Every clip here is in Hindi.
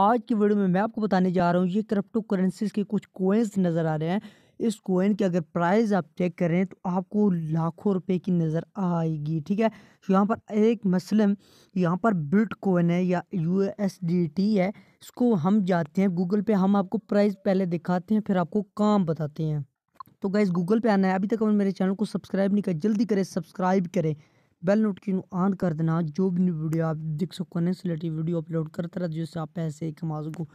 आज की वीडियो में मैं आपको बताने जा रहा हूँ ये क्रिप्टो करेंसीज के कुछ कोइंस नज़र आ रहे हैं इस कोइन की अगर प्राइस आप चेक करें तो आपको लाखों रुपए की नज़र आएगी ठीक है तो यहाँ पर एक मसलन यहाँ पर बिट कोइन है या यू है इसको हम जाते हैं गूगल पे हम आपको प्राइस पहले दिखाते हैं फिर आपको काम बताते हैं तो गाइज़ गूगल पे आना है अभी तक हमने मेरे चैनल को सब्सक्राइब नहीं करें जल्दी करें सब्सक्राइब करें बेल नोटिफिकेशन ऑन कर देना जो भी वीडियो आप देख सको ने वीडियो अपलोड करता रहा जिससे आप पैसे कमा सको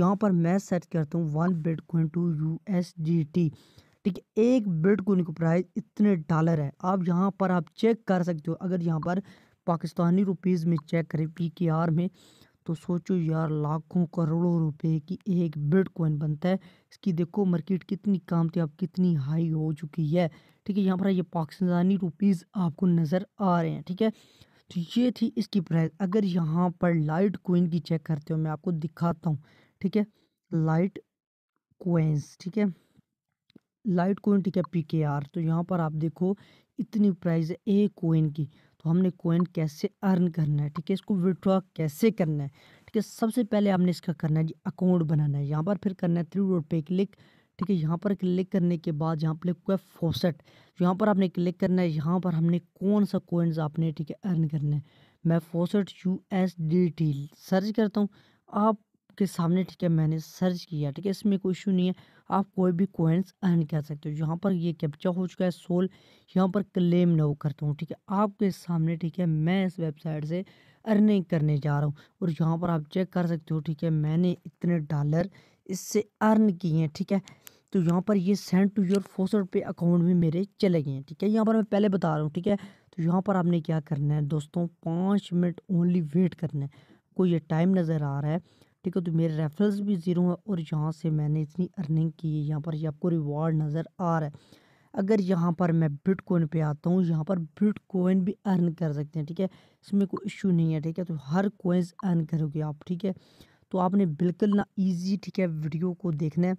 यहाँ पर मैं सर्च करता हूँ one bitcoin to U S D T ठीक है एक बिटकॉइन का प्राइस इतने डॉलर है आप यहाँ पर आप चेक कर सकते हो अगर यहाँ पर पाकिस्तानी रुपीज़ में चेक करें पी के आर में तो सोचो यार लाखों करोड़ों रुपए की एक बिटकॉइन बनता है इसकी देखो मार्केट कितनी काम थी अब कितनी हाई हो चुकी है ठीक है यहाँ पर ये पाकिस्तानी रुपीस आपको नज़र आ रहे हैं ठीक है तो ये थी इसकी प्राइस अगर यहाँ पर लाइट कोइन की चेक करते हो मैं आपको दिखाता हूँ ठीक है लाइट कोइंस ठीक है लाइट कोइन ठीक है पी तो यहाँ पर आप देखो इतनी प्राइस है एक कोइन की तो हमने कोइन कैसे अर्न करना है ठीक है इसको विड्रॉ कैसे करना है ठीक है सबसे पहले आपने इसका करना है जी अकाउंट बनाना है यहाँ पर फिर करना है थ्री रोड पे क्लिक ठीक है यहाँ पर क्लिक करने के बाद यहाँ पर लिख हुआ है फोसेट तो यहाँ पर आपने क्लिक करना है यहाँ पर हमने कौन सा कोइंस आपने ठीक है अर्न करना है मैं faucet U S D T search करता हूँ आप आपके सामने ठीक है मैंने सर्च किया ठीक है इसमें कोई इशू नहीं है आप कोई भी कोइंस अर्न कर सकते हो यहाँ पर ये कैप्चा हो चुका है सोल यहाँ पर क्लेम नो करता हूँ ठीक है आपके सामने ठीक है मैं इस वेबसाइट से अर्निंग करने जा रहा हूँ और यहाँ पर आप चेक कर सकते हो ठीक है मैंने इतने डॉलर इससे अर्न किए हैं ठीक है तो यहाँ पर ये सेंड टू योर फोसर पे अकाउंट भी मेरे चले गए हैं ठीक है यहाँ पर मैं पहले बता रहा हूँ ठीक है तो यहाँ पर आपने क्या करना है दोस्तों पाँच मिनट ओनली वेट करना है आपको ये टाइम नज़र आ रहा है ठीक है तो मेरे रेफरेंस भी ज़ीरो है और यहाँ से मैंने इतनी अर्निंग की है यहाँ पर ये आपको रिवॉर्ड नज़र आ रहा है अगर यहाँ पर मैं बिटकॉइन पे आता हूँ यहाँ पर बिटकॉइन भी अर्न कर सकते हैं ठीक है इसमें कोई इशू नहीं है ठीक है तो हर कोइंस अर्न करोगे आप ठीक है तो आपने बिल्कुल ना इजी ठीक है वीडियो को देखना है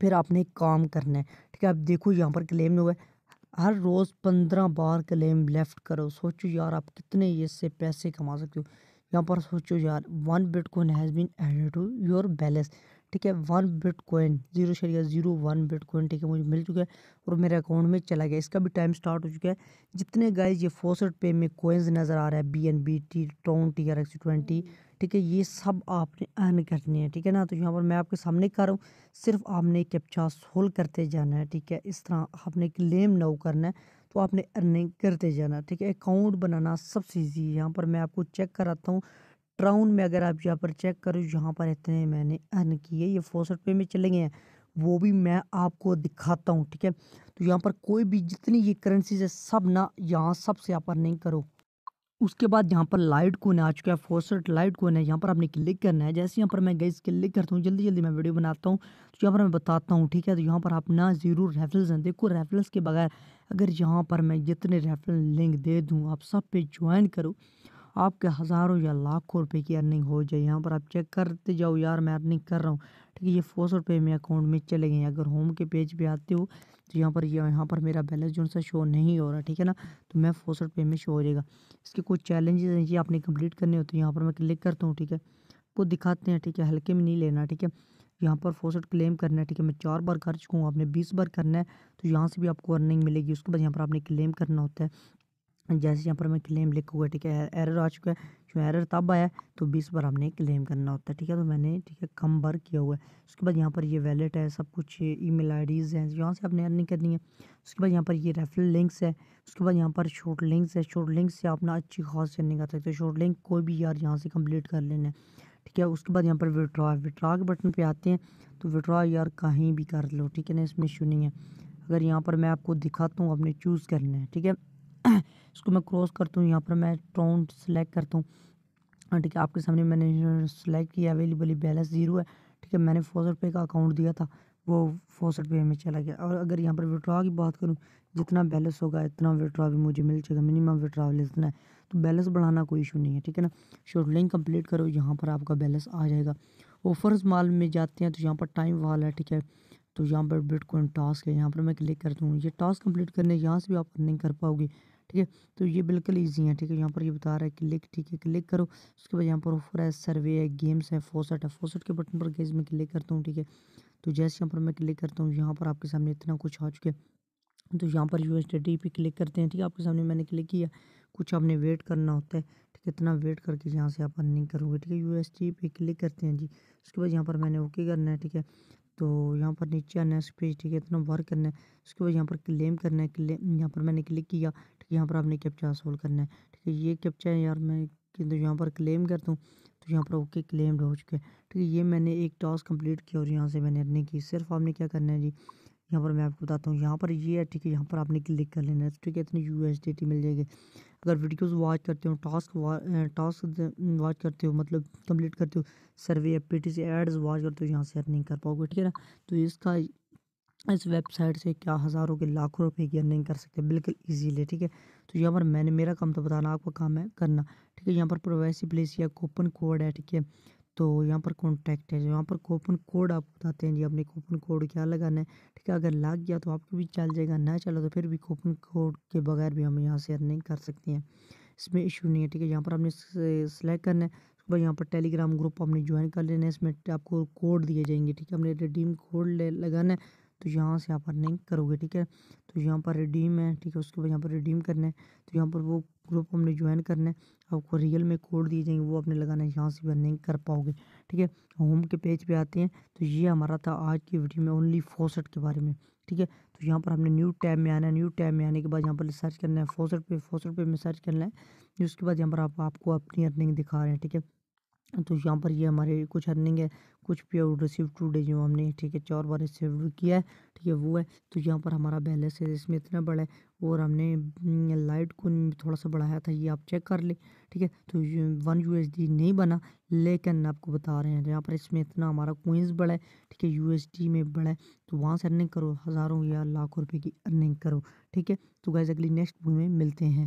फिर आपने काम करना है ठीक है आप देखो यहाँ पर क्लेम हुआ है हर रोज़ पंद्रह बार क्लेम लेफ़्ट करो सोचो यार आप कितने इससे पैसे कमा सकते हो यहाँ पर सोचो यार one bitcoin has been added to your balance ठीक है वन बिट कॉइन जीरो शरिया जीरो वन बिट कॉइन ठीक है मुझे मिल चुका है और मेरे अकाउंट में चला गया इसका भी टाइम स्टार्ट हो चुका है जितने गाइज ये फोसट पे में कॉइन्स नज़र आ रहा है बी एन बी टी टोन टी आर एक्स ट्वेंटी ठीक है ये सब आपने अर्न करनी है ठीक है ना तो यहाँ पर मैं आपके सामने कर रहा हूँ सिर्फ आपने कैप्चा सोल्व करते जाना है ठीक है इस तरह आपने क्लेम नाउ करना है तो आपने अर्निंग करते जाना ठीक है अकाउंट बनाना सबसे ईजी है यहाँ पर मैं आपको चेक कराता हूँ ट्राउन में अगर आप यहाँ पर चेक करो यहाँ पर इतने मैंने अर्न किए ये फोसठ पे में चले गए हैं वो भी मैं आपको दिखाता हूँ ठीक है तो यहाँ पर कोई भी जितनी ये करेंसीज है सब ना यहाँ सबसे आप अर्निंग करो उसके बाद यहाँ पर लाइट कौन आ चुका है फोसट लाइट कौन है यहाँ पर आपने क्लिक करना है जैसे यहाँ पर मैं गैस क्लिक करता हूँ जल्दी जल्दी मैं वीडियो बनाता हूँ तो यहाँ पर मैं बताता हूँ ठीक है तो यहाँ पर आप ना जीरो रेफरेंस हैं देखो रेफरेंस के बगैर अगर यहाँ पर मैं जितने रेफरेंस लिंक दे दूँ आप सब पे ज्वाइन करो आपके हज़ारों या लाखों रुपए की अर्निंग हो जाए यहाँ पर आप चेक करते जाओ यार मैं अर्निंग कर रहा हूँ ठीक है ये फोर सौ रुपये मेरे अकाउंट में चले गए अगर होम के पेज पे आते हो तो यहाँ पर ये यहाँ पर मेरा बैलेंस जो सा शो नहीं हो रहा ठीक है ना तो मैं फोर सौ रुपये में शो हो जाएगा इसके कुछ चैलेंजेस हैं ये आपने कंप्लीट करने होते तो हैं यहाँ पर मैं क्लिक करता हूँ ठीक है वो दिखाते हैं ठीक है हल्के में नहीं लेना ठीक है यहाँ पर फोसेट क्लेम करना है ठीक है मैं चार बार कर चुका हूँ आपने बीस बार करना है तो यहाँ से भी आपको अर्निंग मिलेगी उसके बाद यहाँ पर आपने क्लेम करना होता है जैसे यहाँ पर मैं क्लेम लिख हुआ है ठीक है एरर आ चुका है जो एरर तब आया तो बीस बार हमने क्लेम करना होता है ठीक है तो मैंने ठीक है कम बार किया हुआ है उसके बाद यहाँ पर ये वैलेट है सब कुछ ई मेल आई डीज़ हैं यहाँ से आपने अर्निंग करनी है उसके बाद यहाँ पर ये रेफरल लिंक्स है उसके बाद यहाँ पर शॉर्ट लिंक्स है शॉर्ट लिंक से आप ना अच्छी खास अर्निंग कर सकते हो शॉर्ट लिंक कोई भी यार यहाँ से कम्प्लीट कर लेना है ठीक है उसके बाद यहाँ पर विड्रॉ विड्रॉ के बटन पर आते हैं तो विड्रॉ यार कहीं भी कर लो ठीक है ना इसमें इशू नहीं है अगर यहाँ पर मैं आपको दिखाता हूँ आपने चूज़ करना है ठीक है उसको मैं क्रॉस करता हूँ यहाँ पर मैं टोंट सेलेक्ट करता हूँ हाँ, ठीक है आपके सामने मैंने सेलेक्ट किया अवेलेबली बैलेंस जीरो है ठीक है मैंने फोसठ पे का अकाउंट दिया था वो फोसठ पे में चला गया और अगर यहाँ पर विड्रॉ की बात करूँ जितना बैलेंस होगा इतना विड्रॉ भी मुझे मिल जाएगा मिनिमम विड्रॉ लेना है तो बैलेंस बढ़ाना कोई इशू नहीं है ठीक है ना शॉर्ट लिंक कम्प्लीट करो यहाँ पर आपका बैलेंस आ जाएगा ऑफर्स माल में जाते हैं तो यहाँ पर टाइम वाल है ठीक है तो यहाँ पर बिटकॉइन टास्क है यहाँ पर मैं क्लिक करता हूँ ये टास्क कंप्लीट करने यहाँ से भी आप अर्निंग कर पाओगे ठीक है तो ये बिल्कुल ईजी है ठीक है यहाँ पर ये बता रहा है क्लिक ठीक है क्लिक करो उसके बाद यहाँ पर ऑफर है सर्वे है गेम्स है फोसेट है फोसेट के बटन पर गेज में क्लिक करता हूँ ठीक है तो जैसे यहाँ पर मैं क्लिक करता हूँ यहाँ पर आपके सामने इतना कुछ आ चुके तो यहाँ पर यू एस क्लिक करते हैं ठीक है आपके सामने मैंने क्लिक किया कुछ आपने वेट करना होता है ठीक है इतना वेट करके यहाँ से आप अर्निंग करोगे ठीक है यू एस क्लिक करते हैं जी उसके बाद यहाँ पर मैंने ओके करना है ठीक है तो यहाँ पर नीचे आना है उस पेज ठीक है इतना वर्क करना है उसके बाद यहाँ पर क्लेम करना है क्लेम यहाँ पर मैंने क्लिक किया ठीक है यहाँ पर आपने कैप्चा सोल्व करना है ठीक है ये कैप्चा है यार मैं तो यहाँ पर क्लेम करता हूँ तो यहाँ पर ओके क्लेम्ड हो चुके हैं ठीक है ये मैंने एक टास्क कम्प्लीट किया और यहाँ से मैंने अर्निंग की सिर्फ आपने क्या करना है जी यहाँ पर मैं आपको बताता हूँ यहाँ पर ये यह है ठीक है यहाँ पर आपने क्लिक कर लेना है ठीक है इतनी यू मिल जाएगी अगर वीडियोस वॉच करते हो टास्क टास्क वॉच करते हो मतलब कंप्लीट करते हो सर्वे या पी एड्स वॉच करते हो यहाँ से अर्निंग कर पाओगे ठीक है ना तो इसका इस वेबसाइट से क्या हज़ारों के लाखों रुपए की अर्निंग कर सकते हैं बिल्कुल ईजीली ठीक है तो यहाँ पर मैंने मेरा काम तो बताना आपका काम है करना ठीक है यहाँ पर प्रोवेसी प्लेस या कूपन कोड है ठीक है तो यहाँ पर कॉन्टैक्ट है यहाँ पर कूपन कोड आप बताते हैं जी अपने कूपन कोड क्या लगाना है ठीक है अगर लग गया तो आपको भी चल जाएगा ना चला तो फिर भी कूपन कोड के बगैर भी हम यहाँ से अर्निंग कर सकते हैं इसमें इशू नहीं है ठीक है यहाँ पर आपने सेलेक्ट करना है उसके बाद यहाँ पर टेलीग्राम ग्रुप आपने ज्वाइन कर लेना है इसमें आपको कोड दिए जाएंगे ठीक है अपने रिडीम कोड लगाना है तो यहाँ से आप अर्निंग करोगे ठीक है तो यहाँ पर रिडीम है ठीक है उसके बाद यहाँ पर रिडीम करना है तो यहाँ पर वो ग्रुप हमने ज्वाइन करना है आपको रियल में कोड दिए जाएंगे वो आपने लगाना है यहाँ से भी नहीं कर पाओगे ठीक है होम के पेज पे आते हैं तो ये हमारा था आज की वीडियो में ओनली फोसेट के बारे में ठीक है तो यहाँ पर हमने न्यू टैब में आना है न्यू टैब में आने के बाद यहाँ पर सर्च करना है फोसेट पे फोसेट पे में सर्च करना है उसके बाद यहाँ पर आप, आपको अपनी अर्निंग दिखा रहे हैं ठीक है तो यहाँ पर ये हमारे कुछ अर्निंग है कुछ पे आउट रिसीव डे जो हमने ठीक है चार बार रिसीव किया है ठीक है वो है तो यहाँ पर हमारा बैलेंस है इसमें इतना बड़ा है और हमने लाइट हम्म, को थोड़ा सा बढ़ाया था ये आप चेक कर लें ठीक है तो वन यू नहीं बना लेकिन आपको बता रहे हैं यहाँ पर इसमें इतना हमारा कोइंस बढ़ा है ठीक है यू में बढ़ा है तो वहाँ से अर्निंग करो हज़ारों या लाखों रुपये की अर्निंग करो ठीक है तो गैस अगली नेक्स्ट वीडियो में मिलते हैं